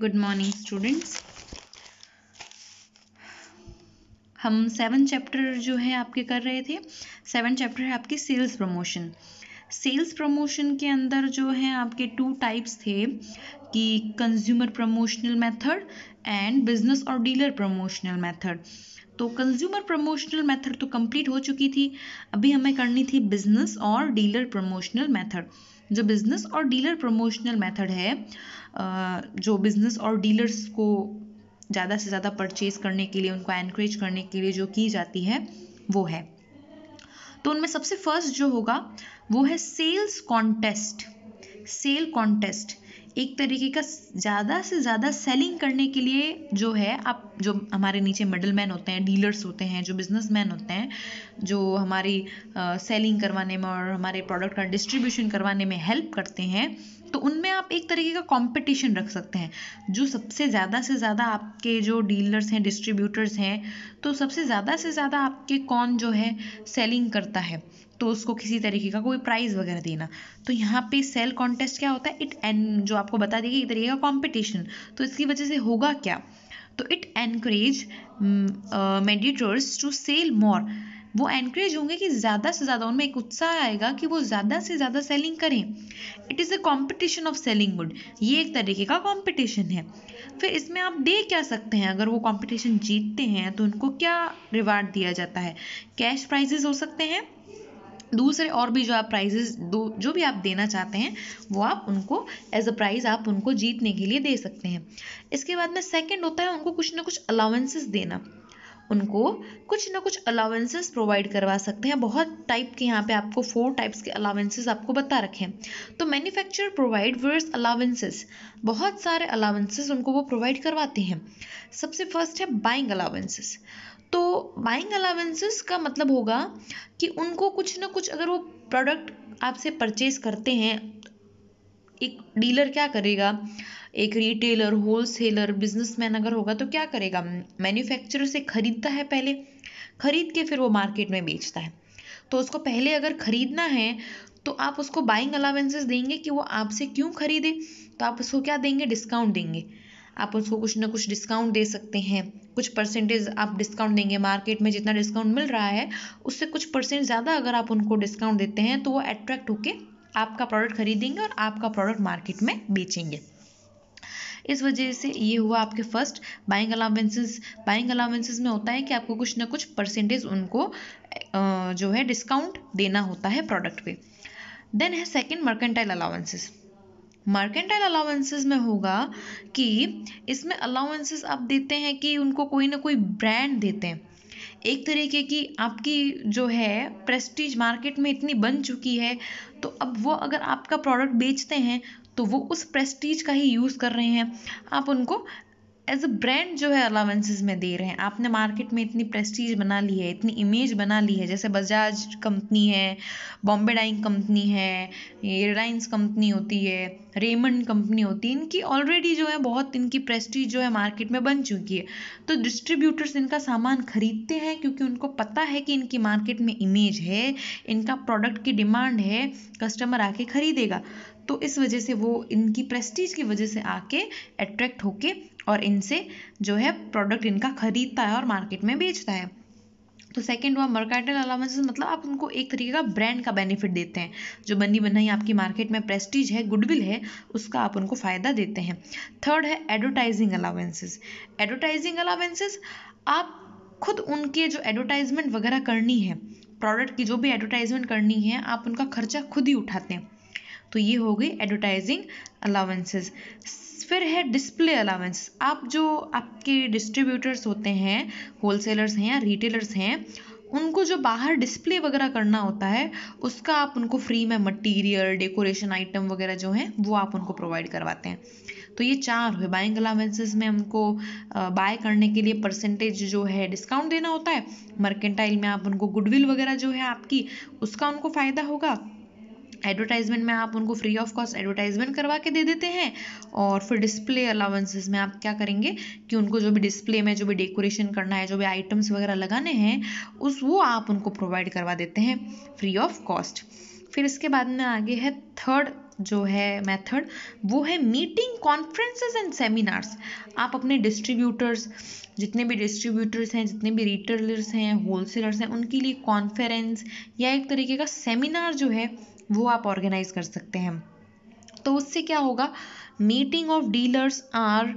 good morning students हम seven chapter जो है आपके कर रहे थे सेवन चैप्टर है आपके सेल्स प्रमोशन सेल्स प्रमोशन के अंदर जो है आपके टू टाइप्स थे कि consumer promotional method and business और डीलर प्रमोशनल मेथड तो कंज्यूमर प्रमोशनल मेथड तो कंप्लीट हो चुकी थी अभी हमें करनी थी बिजनेस और डीलर प्रमोशनल मेथड जो बिज़नेस और डीलर प्रमोशनल मेथड है जो बिज़नेस और डीलर्स को ज़्यादा से ज़्यादा परचेज करने के लिए उनको एनकरेज करने के लिए जो की जाती है वो है तो उनमें सबसे फर्स्ट जो होगा वो है सेल्स कॉन्टेस्ट सेल कॉन्टेस्ट एक तरीके का ज़्यादा से ज़्यादा सेलिंग करने के लिए जो है आप जो हमारे नीचे मिडल मैन होते हैं डीलर्स होते हैं जो बिजनेस मैन होते हैं जो हमारी सेलिंग करवाने में और हमारे प्रोडक्ट का डिस्ट्रीब्यूशन करवाने में हेल्प करते हैं तो उनमें आप एक तरीके का कंपटीशन रख सकते हैं जो सबसे ज़्यादा से ज़्यादा आपके जो डीलर्स हैं डिस्ट्रीब्यूटर्स हैं तो सबसे ज़्यादा से ज़्यादा आपके कौन जो है सेलिंग करता है तो उसको किसी तरीके का कोई प्राइज़ वगैरह देना तो यहाँ पे सेल कॉन्टेस्ट क्या होता है इट एन जो आपको बता देगी एक तरीके का कॉम्पिटिशन तो इसकी वजह से होगा क्या तो it encourage mediators to sell more वो एनकरेज होंगे कि ज़्यादा से ज़्यादा उनमें एक उत्साह आएगा कि वो ज़्यादा से ज़्यादा सेलिंग करें it is a competition of selling good ये एक तरीके का कॉम्पिटिशन है फिर इसमें आप दे क्या सकते हैं अगर वो कॉम्पिटिशन जीतते हैं तो उनको क्या रिवार्ड दिया जाता है कैश प्राइजेज हो सकते हैं दूसरे और भी जो आप दो जो भी आप देना चाहते हैं वो आप उनको एज अ प्राइज़ आप उनको जीतने के लिए दे सकते हैं इसके बाद में सेकेंड होता है उनको कुछ ना कुछ अलाउंसेस देना उनको कुछ ना कुछ अलाउंसेस प्रोवाइड करवा सकते हैं बहुत टाइप के यहाँ पे आपको फोर टाइप्स के अलाउंसेस आपको बता रखे हैं तो मैन्युफैक्चरर प्रोवाइड वर्स अलाउंसेस बहुत सारे अलाउंसेस उनको वो प्रोवाइड करवाते हैं सबसे फर्स्ट है बाइंग अलाउंसेस तो बाइंग अलावेंसेस का मतलब होगा कि उनको कुछ ना कुछ अगर वो प्रोडक्ट आपसे परचेज करते हैं एक डीलर क्या करेगा एक रिटेलर होलसेलर बिजनेसमैन अगर होगा तो क्या करेगा मैन्युफैक्चरर से खरीदता है पहले खरीद के फिर वो मार्केट में बेचता है तो उसको पहले अगर खरीदना है तो आप उसको बाइंग अलावेंसेस देंगे कि वो आपसे क्यों खरीदे तो आप उसको क्या देंगे डिस्काउंट देंगे आप उसको कुछ ना कुछ डिस्काउंट दे सकते हैं कुछ परसेंटेज आप डिस्काउंट देंगे मार्केट में जितना डिस्काउंट मिल रहा है उससे कुछ परसेंट ज़्यादा अगर आप उनको डिस्काउंट देते हैं तो वो अट्रैक्ट होकर आपका प्रोडक्ट खरीदेंगे और आपका प्रोडक्ट मार्केट में बेचेंगे इस वजह से ये हुआ आपके first buying allowances buying allowances में होता है कि आपको कुछ ना कुछ परसेंटेज उनको जो है डिस्काउंट देना होता है प्रोडक्ट पे देन है second mercantile allowances mercantile allowances में होगा कि इसमें अलाउंसेस आप देते हैं कि उनको कोई ना कोई ब्रांड देते हैं एक तरीके की आपकी जो है प्रेस्टीज मार्केट में इतनी बन चुकी है तो अब वो अगर आपका प्रोडक्ट बेचते हैं तो वो उस प्रेस्टीज का ही यूज़ कर रहे हैं आप उनको एज अ ब्रांड जो है अलावेंसेज में दे रहे हैं आपने मार्केट में इतनी प्रेस्टीज बना ली है इतनी इमेज बना ली है जैसे बजाज कंपनी है बॉम्बे डाइंग कंपनी है रिलायंस कंपनी होती है रेमंड कंपनी होती है इनकी ऑलरेडी जो है बहुत इनकी प्रेस्टीज जो है मार्केट में बन चुकी है तो डिस्ट्रीब्यूटर्स इनका सामान खरीदते हैं क्योंकि उनको पता है कि इनकी मार्केट में इमेज है इनका प्रोडक्ट की डिमांड है कस्टमर आके खरीदेगा तो इस वजह से वो इनकी प्रेस्टीज की वजह से आके अट्रैक्ट होके और इनसे जो है प्रोडक्ट इनका खरीदता है और मार्केट में बेचता है तो सेकेंड हुआ मर्काइटल अलाउंसेस मतलब आप उनको एक तरीके का ब्रांड का बेनिफिट देते हैं जो बनी बनाई आपकी मार्केट में प्रेस्टीज है गुडविल है उसका आप उनको फ़ायदा देते हैं थर्ड है एडवर्टाइजिंग अलाउंसेस एडवर्टाइजिंग अलाउंसेस आप खुद उनके जो एडवर्टाइजमेंट वगैरह करनी है प्रोडक्ट की जो भी एडवर्टाइजमेंट करनी है आप उनका खर्चा खुद ही उठाते हैं तो ये हो गई एडवर्टाइजिंग अलाउंसेस फिर है डिस्प्ले अलावेंस आप जो आपके डिस्ट्रीब्यूटर्स होते हैं होलसेलर्स हैं या रिटेलर्स हैं उनको जो बाहर डिस्प्ले वगैरह करना होता है उसका आप उनको फ्री में मटेरियल डेकोरेशन आइटम वगैरह जो हैं वो आप उनको प्रोवाइड करवाते हैं तो ये चार हुए बाइंग अलाउंसेज में हमको बाय करने के लिए परसेंटेज जो है डिस्काउंट देना होता है मर्केंटाइल में आप उनको गुडविल वगैरह जो है आपकी उसका उनको फ़ायदा होगा एडवर्टाइजमेंट में आप उनको फ्री ऑफ कॉस्ट एडवर्टाइजमेंट करवा के दे देते हैं और फिर डिस्प्ले अलाउंसेस में आप क्या करेंगे कि उनको जो भी डिस्प्ले में जो भी डेकोरेशन करना है जो भी आइटम्स वगैरह लगाने हैं उस वो आप उनको प्रोवाइड करवा देते हैं फ्री ऑफ कॉस्ट फिर इसके बाद में आगे है थर्ड जो है मेथड वो है मीटिंग कॉन्फ्रेंसेस एंड सेमिनार्स आप अपने डिस्ट्रीब्यूटर्स जितने भी डिस्ट्रीब्यूटर्स हैं जितने भी रिटेलर्स हैं होलसेलर्स हैं उनके लिए कॉन्फ्रेंस या एक तरीके का सेमिनार जो है वो आप ऑर्गेनाइज कर सकते हैं तो उससे क्या होगा meeting of dealers are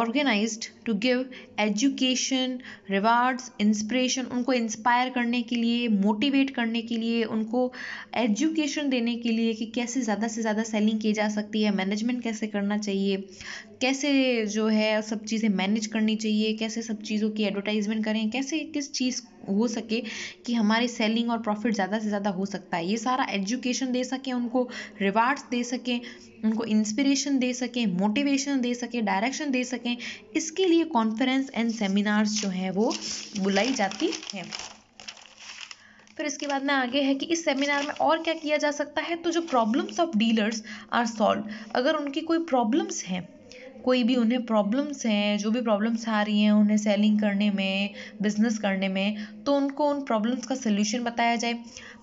organised to give education rewards inspiration उनको इंस्पायर करने के लिए मोटिवेट करने के लिए उनको एजुकेशन देने के लिए कि कैसे ज़्यादा से ज़्यादा सेलिंग की जा सकती है मैनेजमेंट कैसे करना चाहिए कैसे जो है सब चीज़ें मैनेज करनी चाहिए कैसे सब चीज़ों की एडवर्टाइजमेंट करें कैसे किस चीज़ हो सके कि हमारी सेलिंग और प्रॉफिट ज़्यादा से ज़्यादा हो सकता है ये सारा एजुकेशन दे सकें उनको रिवार्ड्स दे सकें उनको इंस्पिरेशन दे सकें मोटिवेशन दे सकें डायरेक्शन दे सकें इसके लिए कॉन्फ्रेंस कॉन्फ्रेंस एंड सेमिनार्स जो हैं वो बुलाई जाती हैं फिर इसके बाद में आगे है कि इस सेमिनार में और क्या किया जा सकता है तो जो problems of dealers are solve अगर उनकी कोई प्रॉब्लम्स हैं कोई भी उन्हें प्रॉब्लम्स हैं जो भी प्रॉब्लम्स आ रही हैं उन्हें सेलिंग करने में बिजनेस करने में तो उनको उन प्रॉब्लम्स का सोल्यूशन बताया जाए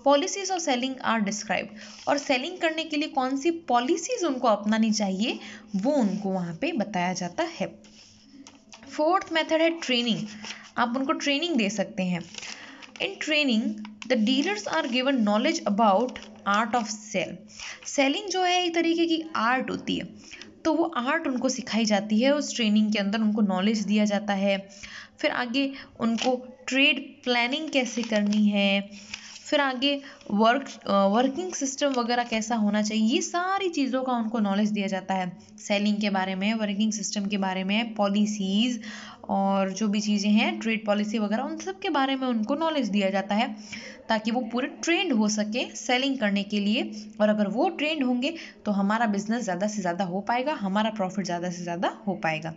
policies of selling are describe और सेलिंग करने के लिए कौन सी पॉलिसीज उनको अपनानी चाहिए वो उनको वहाँ पे बताया जाता है फोर्थ मेथड है ट्रेनिंग आप उनको ट्रेनिंग दे सकते हैं in training the dealers are given knowledge about art of sale selling जो है एक तरीके की आर्ट होती है तो वो आर्ट उनको सिखाई जाती है उस ट्रेनिंग के अंदर उनको नॉलेज दिया जाता है फिर आगे उनको ट्रेड प्लानिंग कैसे करनी है फिर आगे वर्क वर्किंग सिस्टम वगैरह कैसा होना चाहिए ये सारी चीज़ों का उनको नॉलेज दिया जाता है सेलिंग के बारे में वर्किंग सिस्टम के बारे में पॉलिसीज़ और जो भी चीज़ें हैं ट्रेड पॉलिसी वगैरह उन सब के बारे में उनको नॉलेज दिया जाता है ताकि वो पूरे ट्रेंड हो सके सेलिंग करने के लिए और अगर वो ट्रेंड होंगे तो हमारा बिजनेस ज़्यादा से ज़्यादा हो पाएगा हमारा प्रॉफिट ज़्यादा से ज़्यादा हो पाएगा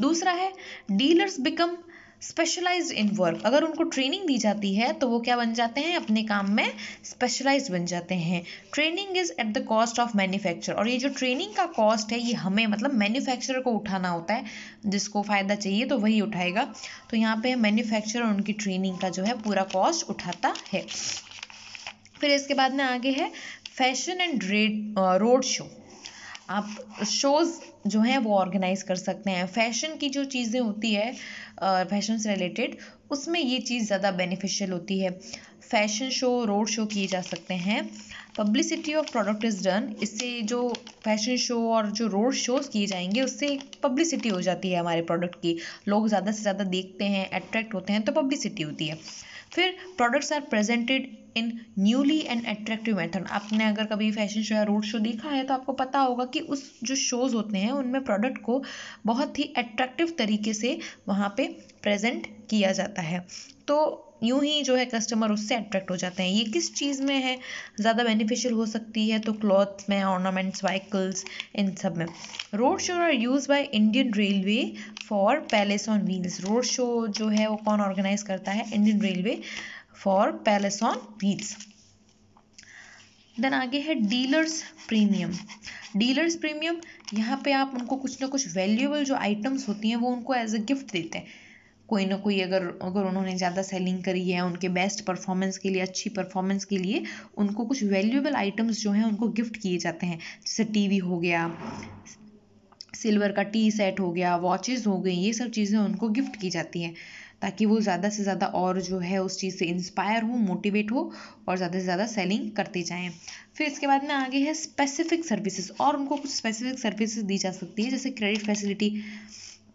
दूसरा है dealers become specialise in work अगर उनको ट्रेनिंग दी जाती है तो वो क्या बन जाते हैं अपने काम में स्पेशलाइज बन जाते हैं training is at the cost of manufacture और ये जो ट्रेनिंग का कॉस्ट है ये हमें मतलब मैन्युफैक्चरर को उठाना होता है जिसको फ़ायदा चाहिए तो वही उठाएगा तो यहाँ पे मैन्युफैक्चर उनकी ट्रेनिंग का जो है पूरा कॉस्ट उठाता है फिर इसके बाद में आगे है fashion and red road show आप शोज़ जो हैं वो ऑर्गेनाइज़ कर सकते हैं फैशन की जो चीज़ें होती है फैशन से रिलेटेड उसमें ये चीज़ ज़्यादा बेनिफिशियल होती है फैशन शो रोड शो किए जा सकते हैं publicity of product is done इससे जो फैशन शो और जो रोड शोज़ किए जाएंगे उससे पब्लिसिटी हो जाती है हमारे प्रोडक्ट की लोग ज़्यादा से ज़्यादा देखते हैं अट्रैक्ट होते हैं तो पब्लिसिटी होती है फिर products are presented in newly and attractive method आपने अगर कभी फैशन शो या रोड शो देखा है तो आपको पता होगा कि उस जो शोज़ होते हैं उनमें प्रोडक्ट को बहुत ही अट्रैक्टिव तरीके से वहाँ पे प्रेजेंट किया जाता है तो यूं ही जो है कस्टमर उससे अट्रैक्ट हो जाते हैं ये किस चीज़ में है ज़्यादा बेनिफिशियल हो सकती है तो क्लॉथ्स में ऑर्नामेंट्स वाइकल्स इन सब में road show are use by Indian railway for palace on wheels road show जो है वो कौन ऑर्गेनाइज करता है Indian railway for palace on wheels then आगे है डीलर्स प्रीमियम डीलर्स प्रीमियम यहाँ पे आप उनको कुछ ना कुछ वैल्यूएबल जो आइटम्स होती हैं वो उनको एज अ गिफ्ट देते हैं कोई ना कोई अगर अगर उन्होंने ज़्यादा सेलिंग करी है उनके बेस्ट परफॉर्मेंस के लिए अच्छी परफॉर्मेंस के लिए उनको कुछ वैल्यूएबल आइटम्स जो हैं उनको गिफ्ट किए जाते हैं जैसे टीवी हो गया सिल्वर का टी सेट हो गया वॉचेस हो गई ये सब चीज़ें उनको गिफ्ट की जाती हैं ताकि वो ज़्यादा से ज़्यादा और जो है उस चीज़ से इंस्पायर हो मोटिवेट हो और ज़्यादा से ज़्यादा सेलिंग करते जाएँ फिर इसके बाद में आगे है स्पेसिफिक सर्विसेज और उनको कुछ स्पेसिफिक सर्विसेज दी जा सकती है जैसे क्रेडिट फैसिलिटी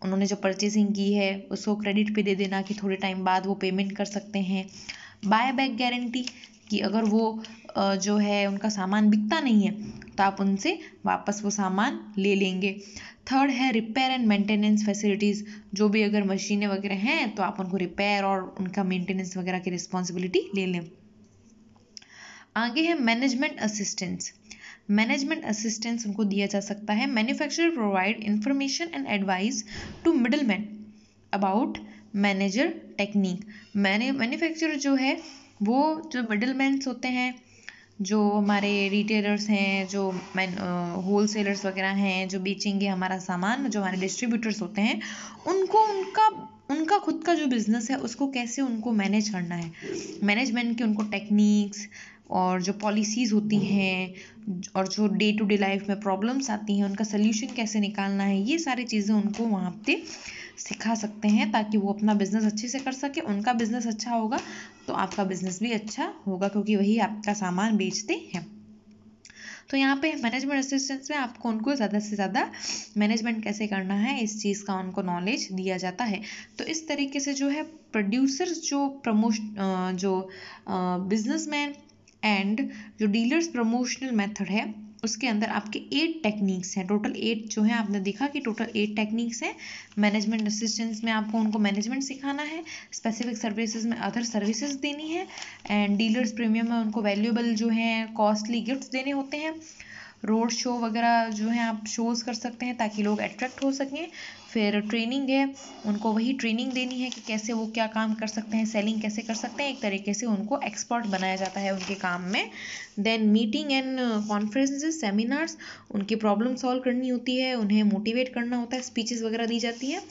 उन्होंने जो परचेसिंग की है उसको क्रेडिट पे दे देना कि थोड़े टाइम बाद वो पेमेंट कर सकते हैं बाय बैक गारंटी कि अगर वो जो है उनका सामान बिकता नहीं है तो आप उनसे वापस वो सामान ले लेंगे थर्ड है रिपेयर एंड मेंटेनेंस फैसिलिटीज़ जो भी अगर मशीनें वगैरह हैं तो आप उनको रिपेयर और उनका मेंटेनेंस वगैरह की रिस्पॉन्सिबिलिटी ले लें आगे है मैनेजमेंट असिस्टेंस मैनेजमेंट असिस्टेंस उनको दिया जा सकता है manufacturer provide information and advice to middle man about manager technique manufacturer जो है वो जो मिडल मैंस होते हैं जो हमारे रिटेलर्स हैं जो मैन होल सेलर्स वगैरह हैं जो बेचेंगे हमारा सामान जो हमारे डिस्ट्रीब्यूटर्स होते हैं उनको उनका उनका खुद का जो बिज़नेस है उसको कैसे उनको मैनेज करना है मैनेजमेंट के उनको टेक्निक्स और जो पॉलिसीज़ होती हैं और जो डे टू डे लाइफ में प्रॉब्लम्स आती हैं उनका सल्यूशन कैसे निकालना है ये सारी चीज़ें उनको वहाँ पे सिखा सकते हैं ताकि वो अपना बिज़नेस अच्छे से कर सके उनका बिज़नेस अच्छा होगा तो आपका बिज़नेस भी अच्छा होगा क्योंकि वही आपका सामान बेचते हैं तो यहाँ पे मैनेजमेंट असिस्टेंस में आपको उनको ज़्यादा से ज़्यादा मैनेजमेंट कैसे करना है इस चीज़ का उनको नॉलेज दिया जाता है तो इस तरीके से जो है प्रोड्यूसर्स जो प्रमोश जो बिजनेसमैन एंड जो डीलर्स प्रमोशनल मेथड है उसके अंदर आपके एट टेक्निक्स हैं टोटल एट जो है आपने देखा कि टोटल एट टेक्निक्स हैं मैनेजमेंट असिस्टेंस में आपको उनको मैनेजमेंट सिखाना है स्पेसिफिक सर्विसेज में अदर सर्विसेज देनी है एंड डीलर्स प्रीमियम में उनको वैल्यूबल जो है कॉस्टली गिफ्ट्स देने होते हैं रोड शो वगैरह जो है आप शोज़ कर सकते हैं ताकि लोग अट्रैक्ट हो सकें फिर ट्रेनिंग है उनको वही ट्रेनिंग देनी है कि कैसे वो क्या काम कर सकते हैं सेलिंग कैसे कर सकते हैं एक तरीके से उनको एक्सपर्ट बनाया जाता है उनके काम में then meeting and conference seminars उनकी प्रॉब्लम सॉल्व करनी होती है उन्हें मोटिवेट करना होता है स्पीचेस वगैरह दी जाती हैं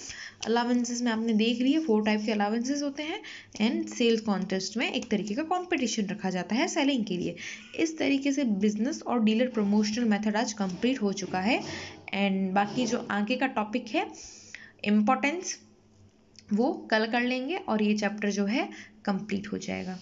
अलावेंसेज में आपने देख रही है फोर टाइप के अलावेंसेज होते हैं एंड सेल्स कॉन्टेस्ट में एक तरीके का कंपटीशन रखा जाता है सेलिंग के लिए इस तरीके से बिजनेस और डीलर प्रमोशनल मेथड आज कंप्लीट हो चुका है एंड बाकी जो आगे का टॉपिक है इम्पोर्टेंस वो कल कर लेंगे और ये चैप्टर जो है कंप्लीट हो जाएगा